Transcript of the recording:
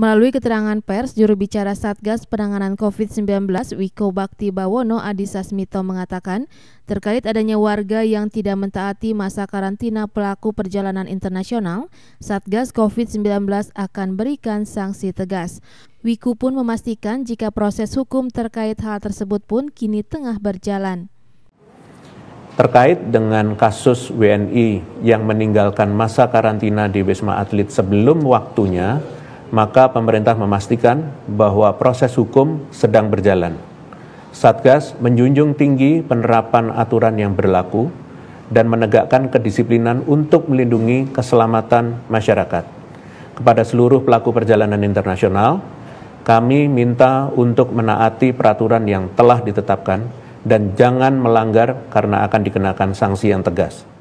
Melalui keterangan pers, juru bicara Satgas Penanganan COVID-19 Wiko Bakti Bawono Adhisa Smito mengatakan, terkait adanya warga yang tidak mentaati masa karantina pelaku perjalanan internasional, Satgas COVID-19 akan berikan sanksi tegas. Wiku pun memastikan jika proses hukum terkait hal tersebut pun kini tengah berjalan. Terkait dengan kasus WNI yang meninggalkan masa karantina di Wisma Atlet sebelum waktunya, maka pemerintah memastikan bahwa proses hukum sedang berjalan. Satgas menjunjung tinggi penerapan aturan yang berlaku dan menegakkan kedisiplinan untuk melindungi keselamatan masyarakat. Kepada seluruh pelaku perjalanan internasional, kami minta untuk menaati peraturan yang telah ditetapkan dan jangan melanggar karena akan dikenakan sanksi yang tegas.